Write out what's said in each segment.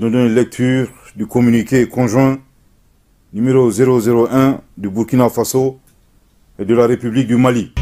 donner une lecture du communiqué conjoint numéro 001 du Burkina Faso et de la République du Mali.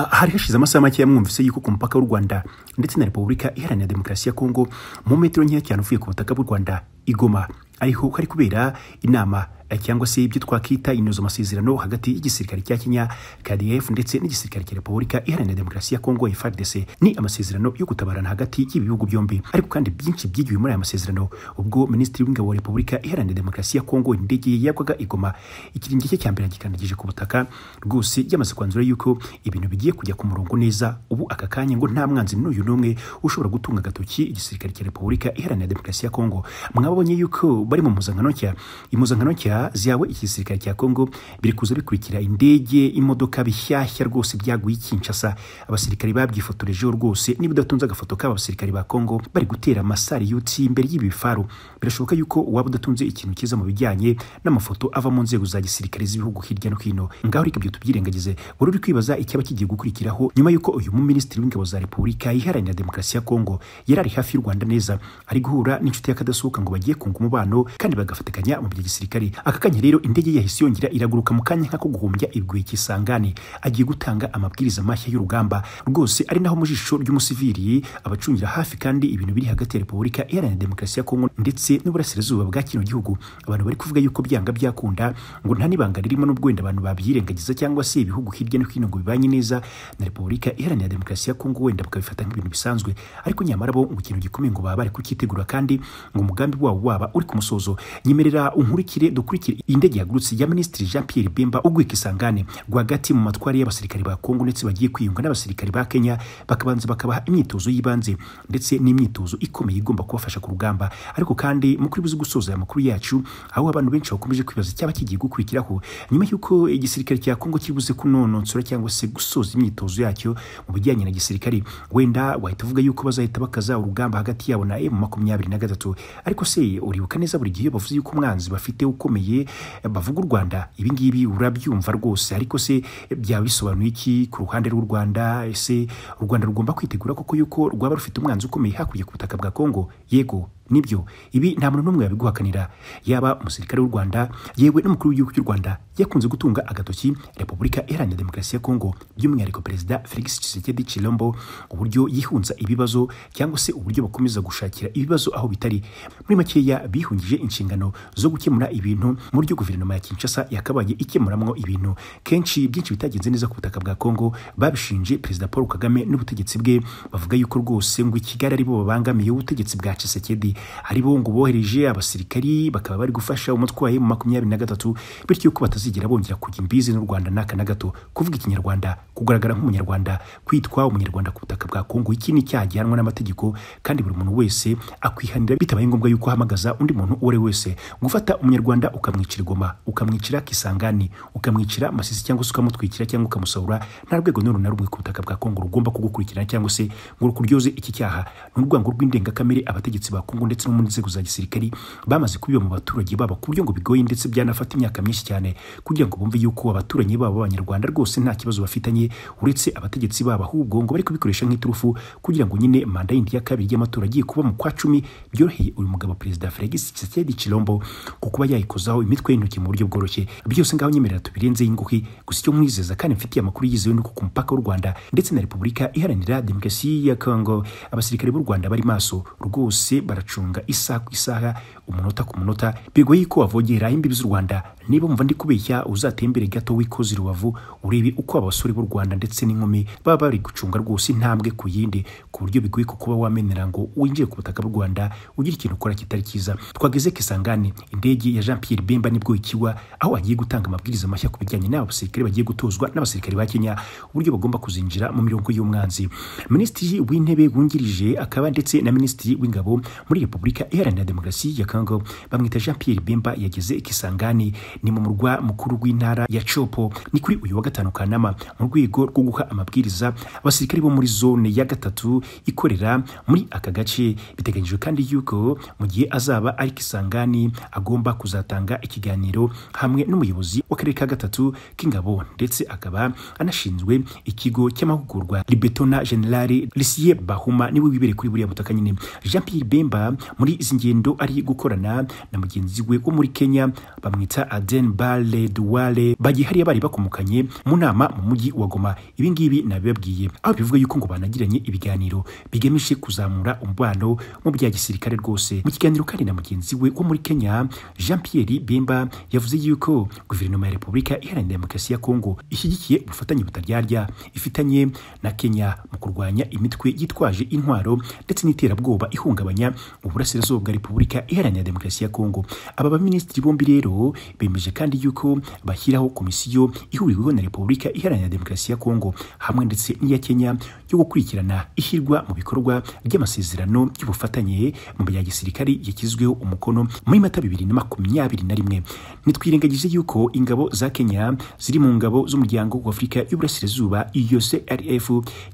Ah, hari hashize amasaha make yamwumvise yuko ku mupaka w'u Rwanda ndetse na Repubulika Iharanira Demokarasi ya Kongo mu metero nkeya cyane uvuye ku butaka bw'u Rwanda igoma ariho hari kubera inama Eh, cyangwa se ibyo twakwita inyuzo amasezerano hagati y'igisirikare cya Kenya KDF ndetse n'igisirikare cya Repubulika Iharanira Demokarasi ya Kongo FARDC ni amasezerano yo gutabarana hagati y’ibihugu byombi ariko kandi byinshi byigiwe muri aya masezerano ubwo Minisitiri w'Ingabo wa Repubulika Iharanira Demokarasi ya Kongo indege yagwaga igoma ikirenge cye cya mbere gikanagije ku butaka rwose yamaze kwanzura yuko ibintu bigiye kujya ku murongo neza ubu aka kanya ngo nta mwanzi n'uyu n'umwe ushobora gutunga agatoki igisirikare cya Repubulika Iharanira Demokarasi ya Kongo mwabonye yuko bari mu mpuzankano nshya impuzankano nshya leta zihawe igisirikare cya kongo biri kuza bikurikira indege imodoka bishyashya rwose byaguye ikinshasa abasirikare babyifotorejeho rwose niba udatunze agafoto k'aba basirikare ba kongo bari gutera amasari y'utsi imbere y'ibifaru birashoboka yuko waba udatunze ikintu cyiza mu bijyanye n'amafoto ava mu nzego za gisirikare z'ibihugu hirya no hino ngaho reka ibyo tubyirengagize wari uri kwibaza icyaba kigiye gukurikiraho nyuma y'uko uyu muminisitiri w'ingabo za repubulika iharanira demokarasi ya kongo yari ari hafi y'u rwanda neza ari guhura n'inshuti y'akadasohoka ngo bagiye kunga umubano kandi bagafatikanya mu bya gisirikare aka kanya rero indege yahise yongera iraguruka mu kanya nk'ako guhumbya ibiguye cy'isangane agiye gutanga amabwiriza mashya y'urugamba rwose ari naho mu jisho ry'umusivili abacungira hafi kandi ibintu biri hagati ya repubulika iharanira demokarasi ya kongo ndetse n'uburasirazuba bwa kino gihugu abantu bari kuvuga yuko byanga byakunda ngo nta n'ibanga ririmo n'ubwo wenda abantu babyirengagiza cyangwa se ibihugu hirya no hino ngo bibanye neza na repubulika iharanira demokarasi ya kongo wenda bakabifata nk'ibintu bisanzwe ariko nyamara bo ngo ikintu gikomeye ngo baba bari kukitegura kandi ngo umugambi wabo waba uri ku musozo nyemerera unkurikire dukuri bikurikira iyi yagurutse ya minisitiri jean pierre bemba ugwika isangane rwagati mu matwari y'abasirikare ba kongo ndetse bagiye kwiyunga n’abasirikari ba kenya bakabanza bakabaha imyitozo y'ibanze ndetse n'imyitozo ikomeye igomba kubafasha ku rugamba ariko kandi mukuri buzi gusoza aya makuru yacu aho abantu benshi bakomeje kwibaza icyaba kigiye gukurikiraho nyuma y'uko igisirikare cya kongo kibuze buze kunonosora cyangwa se gusoza imyitozo yacyo mu bijyanye na gisirikare wenda wahita uvuga yuko bazahita bakaza urugamba hagati yabo na emu makumyabiri na gatatu ariko se uribuka neza buri gihe bavuze yuko umwanzi bafite ukomeye abaturage bavuga u rwanda ibingibi urabyumva rwose ariko se byaba bisobanuye iki ku ruhande rw'u rwanda ese u rwanda rugomba kwitegura kuko yuko rwaba rufite umwanzi ukomeye hakurya ku butaka bwa kongo yego nibyo ibi nta muntu n'umwe yabiguhakanira yaba umusirikare w'u rwanda yewe n'umukuru w'igihugu cy'u rwanda yakunze gutunga agatoki repubulika iharanira demokarasi ya kongo by'umwihariko perezida felix tshisekedi chilombo uburyo yihunza ibibazo cyangwa se uburyo bakomeza gushakira ibibazo aho bitari muri makeya bihungije inshingano zo gukemura ibintu mu buryo guverinoma ya kinshasa yakabaye ikemuramo ibintu kenshi byinshi bitagenze neza ku butaka bwa kongo babishinje perezida paul kagame n'ubutegetsi bwe bavuga yuko rwose ngo i kigali aribo babangamiye ubutegetsi bwa tshisekedi ari ngo bohereje abasirikari bakaba bari gufasha umutwaye mu makumyabiri na gatatu bityo ko batazigera bongera kujya imbizi n'u Rwanda n'aka na gato kuvuga ikinyarwanda kugaragara nk'umunyarwanda kwitwa umunyarwanda ku butaka bwa Kongo iki ni icyaha gihanwa n'amategeko kandi buri muntu wese akwihanira bitabaye ngombwa yuko ahamagaza undi muntu uwo ari wese gufata umunyarwanda ukamwicira igoma ukamwicira kisangani ukamwicira amasisi cyangwa se ukamutwikira cyangwa ukamusahura nta rwego n'uru na rumwe ku butaka bwa Kongo rugomba kugukurikirana cyangwa se ngo rukuryoze iki cyaha ni urwango rw'indengakamere abategetsi ba Kongo ndetse no mu nzego za gisirikare bamaze kubiba mu baturage babo ku buryo ngo bigoye ndetse byanafata imyaka myinshi cyane kugira ngo bumve yuko abaturanyi babo b'abanyarwanda rwose nta kibazo bafitanye uretse abategetsi babo ahubwo ngo bari kubikoresha nk'iturufu kugira ngo nyine manda yindi ya kabiri y'amatora agiye kuba mu kwa cumi byoroheye uyu mugabo perezida Felix Tshisekedi Chilombo ku kuba yayikozaho imitwe y'intoki mu buryo bworoshye byose ngaho nyemerera tubirenze y'inguki gusa icyo mwizeza kandi mfitiye amakuru yizewe nuko ku mupaka w'u Rwanda ndetse na Repubulika Iharanira Demokarasi ya Congo abasirikare b'u Rwanda bari maso rwose baracu gucunga isaha ku isaha umunota ku munota bigoye ko wavogera imbibi z'u Rwanda niba umva ndi kubeshya uzatembere gato wikoze rubavu urebe uko abasore b'u Rwanda ndetse n'inkumi baba bari gucunga rwose intambwe ku yindi ku buryo bigoye ko kuba wamenera ngo winjire ku butaka bw'u Rwanda ugira ikintu ukora kitari cyiza twageze kisangane indege ya Jean Pierre Bemba nibwo ikiwa aho agiye gutanga amabwiriza mashya ku bijyanye n'aba basirikare bagiye gutozwa n'abasirikare ba Kenya uburyo bagomba kuzinjira mu mirongo y'umwanzi Minisitiri w'intebe wungirije akaba ndetse na Minisitiri w'ingabo muri Repubulika Iharanira Demokarasi ya Congo bamwita Jean Pierre Bemba yageze ikisangani ni mu murwa mukuru w'intara ya Chopo ni kuri uyu wa gatanu Kanama mu rwego rwo guha amabwiriza abasirikare bo muri zone ya gatatu ikorera muri aka gace biteganyijwe kandi yuko mu gihe azaba ari kisangani agomba kuzatanga ikiganiro hamwe n'umuyobozi w'akarere ka gatatu k'ingabo ndetse akaba anashinzwe ikigo cy'amahugurwa Libetona General Lisie Bahuma niwe wibere kuri buriya butaka nyine Jean Pierre Bemba muri izi ngendo ari gukorana na mugenzi we wo muri Kenya bamwita Aden Bale Duale bagihariye bari bakomokanye mu nama mu mujyi wa Goma ibi ngibi nabibabwiye aho bivuga yuko ngo banagiranye ibiganiro bigamije kuzamura umubano mu bya gisirikare rwose mu kiganiro kandi na mugenzi we wo muri Kenya Jean Pierre Bimba yavuze yuko guverinoma ya Repubulika Iharanira Demokarasi ya Kongo ishyigikiye ubufatanye butaryarya ifitanye na Kenya mu kurwanya imitwe yitwaje intwaro ndetse n'iterabwoba ihungabanya uburasirazuba bwa repubulika iharanira demokarasi ya kongo aba baminisitiri bombi rero bemeje kandi yuko bashyiraho komisiyo ihurirwaho na repubulika iharanira demokarasi ya kongo hamwe ndetse n'iya kenya yo gukurikirana ishyirwa mu bikorwa ry'amasezerano y'ubufatanye mu bya gisirikari yashyizweho umukono muri mata bibiri na makumyabiri na rimwe ntitwirengagije yuko ingabo za kenya ziri mu ngabo z'umuryango w'afurika y'uburasirazuba UCRF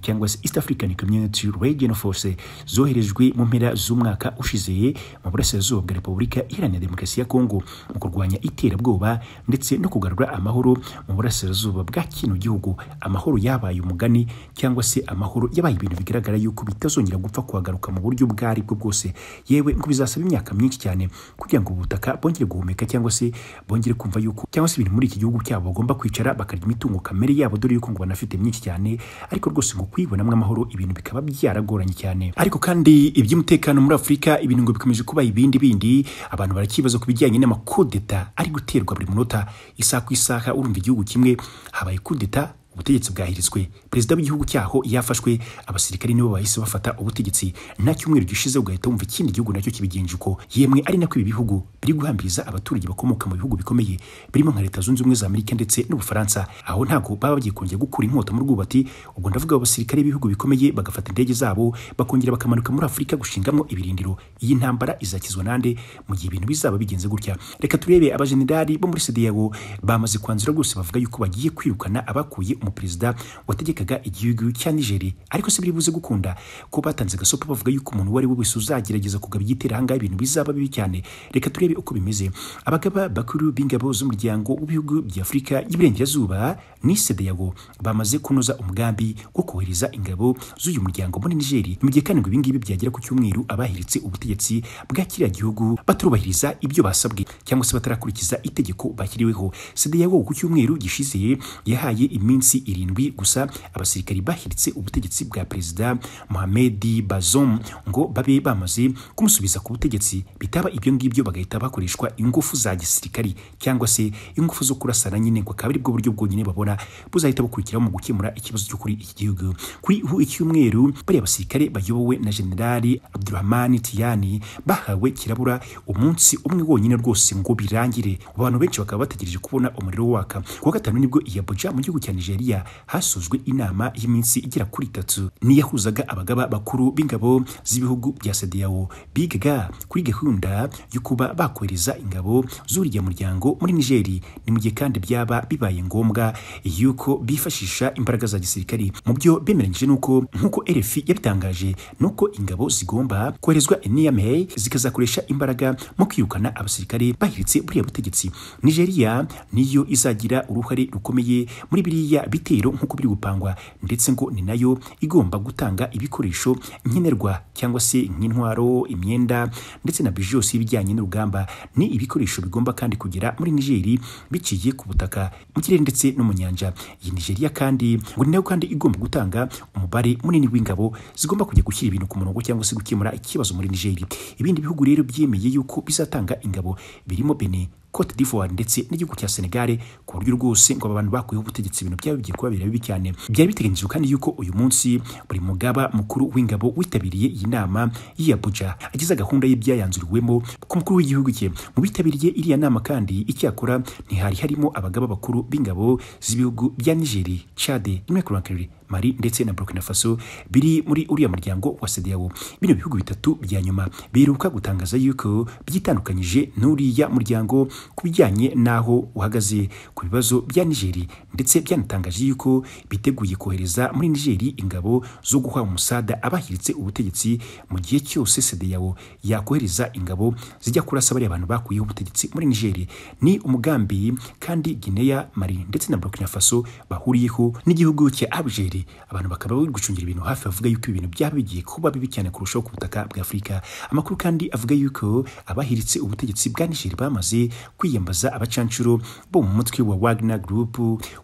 cyangwa se East African Community Regional Force zoherejwe mu mpera z'umwaka ushize mu burasirazuba bwa repubulika iharanira demokarasi ya kongo mu kurwanya iterabwoba ndetse no kugarura amahoro mu burasirazuba bwa kino gihugu amahoro yabaye umugani cyangwa se amahoro yabaye ibintu bigaragara yuko bitazongera gupfa kuhagaruka mu buryo ubwo ari bwo bwose yewe ngo bizasaba imyaka myinshi cyane kugira ngo ubutaka bongere guhumeka cyangwa se bongere kumva yuko cyangwa se ibintu muri iki gihugu cyabo bagomba kwicara bakarya imitungo kamere yabo dore yuko ngo banafite myinshi cyane ariko rwose ngo kwibonamo amahoro ibintu bikaba byaragoranye cyane ariko kandi iby'umutekano muri afurika afurika ibintu ngo bikomeje kuba ibindi bindi abantu barakibaza ku bijyanye n'amakudeta ari guterwa buri munota isaha ku isaha urumva igihugu kimwe habaye kudeta ubutegetsi bwahiritswe perezida w'igihugu cyaho yafashwe afashwe abasirikare nibo bahise bafata ubutegetsi nta cyumweru gishize ugahita wumva ikindi gihugu nacyo kibigenje uko yemwe ari nako ibi bihugu biri guhambiriza abaturage bakomoka mu bihugu bikomeye birimo nka leta zunze ubumwe za amerika ndetse n'ubufaransa aho ntabwo baba bagiye kongera gukura inkota mu rwubati ubwo ndavuga abasirikare b'ibihugu bikomeye bagafata indege zabo bakongera bakamanuka muri afurika gushingamo ibirindiro iyi ntambara izakizwa nande mu gihe ibintu bizaba bigenze gutya reka turebe abajenerali bo muri sedeyabo bamaze kwanzura rwose bavuga yuko bagiye kwirukana abakuye umuperezida wategekaga igihugu cya nigeri ariko se biri gukunda ko batanze agasopo bavuga yuko umuntu uwo ari we wese uzagerageza kugaba igitera ahangaha ibintu bizaba bibi cyane reka turebe uko bimeze abagaba bakuru b'ingabo z'umuryango w'ibihugu Afurika y'iburengerazuba ni sedeyago bamaze kunoza umugambi wo kohereza ingabo z'uyu muryango muri nigeri mu gihe kandi ngo ibingibi byagera ku cyumweru abahiritse ubutegetsi bwa kiriya gihugu batarubahiriza ibyo basabwe cyangwa se batarakurikiza itegeko bashyiriweho sedeyago ku cyumweru gishize yahaye iminsi iminsi irindwi gusa abasirikari bahiritse ubutegetsi bwa perezida Mohamed bazom ngo babe bamaze kumusubiza ku butegetsi bitaba ibyo ngibyo bagahita bakoreshwa ingufu za gisirikari cyangwa se ingufu zo kurasana nyine ngo akaba aribwo buryo bwonyine babona buzahita bukurikiraho mu gukemura ikibazo cyo kuri iki gihugu kuri ubu icyumweru bariya basirikare bayobowe na generali Abdurahmani Tiani bahawe kirabura umunsi umwe wonyine rwose ngo birangire abantu benshi bakaba bategereje kubona umuriro waka kuwa gatanu nibwo iya Abuja mu gihugu cya Nigeria Somalia hasojwe inama y'iminsi igera kuri itatu niyahuzaga abagaba bakuru b'ingabo z'ibihugu bya CEDEAO bigaga kuri gahunda yo kuba bakohereza ingabo z'uriya muryango muri Nigeri ni mu gihe kandi byaba bibaye ngombwa yuko bifashisha imbaraga za gisirikari mu byo bemeranyije nuko nk'uko RFI yabitangaje nuko ingabo zigomba koherezwa Niamey zikazakoresha imbaraga mu kwirukana abasirikare bahiritse buriya butegetsi Nigeria niyo izagira uruhare rukomeye muri biriya bitero nk'uko biri gupangwa ndetse ngo ni nayo igomba gutanga ibikoresho nkenerwa cyangwa se nk'intwaro imyenda ndetse na bije yose y'ibijyanye n'urugamba ni ibikoresho bigomba kandi kugera muri nigeri biciye ku butaka mu kirere ndetse no mu nyanja iyi Nigeria kandi ngo ni nayo kandi igomba gutanga umubare munini w'ingabo zigomba kujya gushyira ibintu ku murongo cyangwa se gukemura ikibazo muri nigeri ibindi bihugu rero byemeye yuko bizatanga ingabo birimo bene Cote d'Ivoire ndetse n'igihugu cya Senegal ku buryo rwose ngo abantu bakuyeho ubutegetsi ibintu byabo bigiye kuba bibi cyane byari biteganyijwe kandi yuko uyu munsi buri mugaba mukuru w'ingabo witabiriye iyi nama y'i Abuja agize gahunda y'ibyayanzuriwemo ku mukuru w'igihugu cye mu bitabiriye iriya nama kandi icyakora ntihari harimo abagaba bakuru b'ingabo z'ibihugu bya Niger Chad Ivoire Mali ndetse na Burkina Faso biri muri uriya muryango wa sedewo bino bihugu bitatu bya nyuma biheruka gutangaza yuko byitandukanyije n'uriya muryango ku bijyanye n'aho uhagaze ku bibazo bya Nigeri ndetse byanatangaje yuko biteguye kohereza muri Nigeri ingabo zo guha umusada abahiritse ubutegetsi mu gihe cyose CEDEAO yakohereza ingabo zijya kurasa bariya abantu bakuyeho ubutegetsi muri Nigeri ni umugambi kandi Guinea Mali ndetse na Burkina Faso bahuriyeho n'igihugu cya Algeria abantu bakaba bari gucungira ibintu hafi bavuga yuko ibintu byaba bigiye kuba bibi cyane kurushaho ku butaka bwa Afurika amakuru kandi avuga yuko abahiritse ubutegetsi bwa Niger bamaze kwiyambaza abacancuro bo mu mutwe wa Wagner Group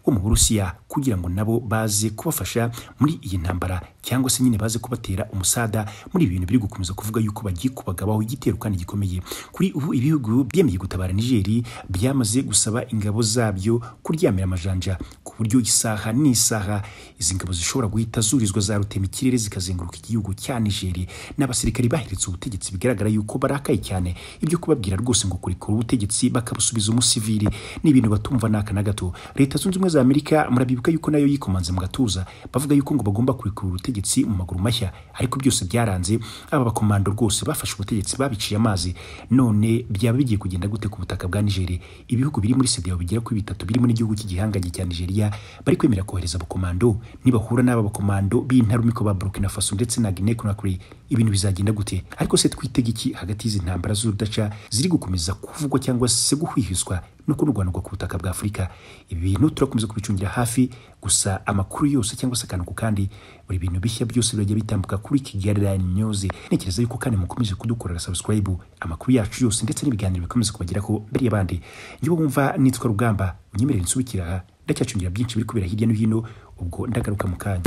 wo mu Burusiya kugira ngo nabo baze kubafasha muri iyi ntambara cyangwa se nyine baze kubatera umusada muri ibintu biri gukomeza kuvuga yuko bagiye kubagabaho igitero kandi gikomeye kuri ubu ibihugu byemeye gutabara nigeri byamaze gusaba ingabo zabyo kuryamira amajanja ku buryo isaha n'isaha izi ngabo zishobora guhita zurizwa za rutema ikirere zikazenguruka igihugu cya nigeri n'abasirikari baheretse ubutegetsi bigaragara yuko barakaye cyane ibyo kubabwira rwose ngo kurekura ubutegetsi bakabusubiza umusivili ni ibintu batumva n'aka na gato leta zunze ubumwe za amerika murabibuka yuko nayo yikomanze mu gatuza bavuga yuko ngo bagomba kurekura ubutegetsi ubutegetsi mu maguru mashya ariko byose byaranze aba bakomando rwose bafashe ubutegetsi babiciye amazi none byaba bigiye kugenda gute ku butaka bwa Nigeria ibihugu biri muri CEDEAO bigera kuri bitatu birimo n'igihugu cy'igihangange cya Nigeria bari kwemera kohereza abakomando nibahura n'aba bakomando b'intarumikwa ba Burkina Faso ndetse na Guinea Conakry ibintu bizagenda gute ariko se twitege iki hagati y'izi ntambara z'urudaca ziri gukomeza kuvugwa cyangwa se guhwihwiswa no kunurwanurwa ku butaka bwa afurika ibi turakomeza kubicungira hafi gusa amakuru yose cyangwa se akantu ku kandi buri bintu bishya byose birajya bitambuka kuri kigali line news ntekereza yuko kandi mukomeze kudukorera subscribe amakuru yacu yose ndetse n'ibiganiro bikomeza kubageraho mbere y'abandi njyewe wumva nitwa rugamba unyemerere nsubikira ndacyacungira byinshi biri kubera hirya no hino ubwo ndagaruka mu kanya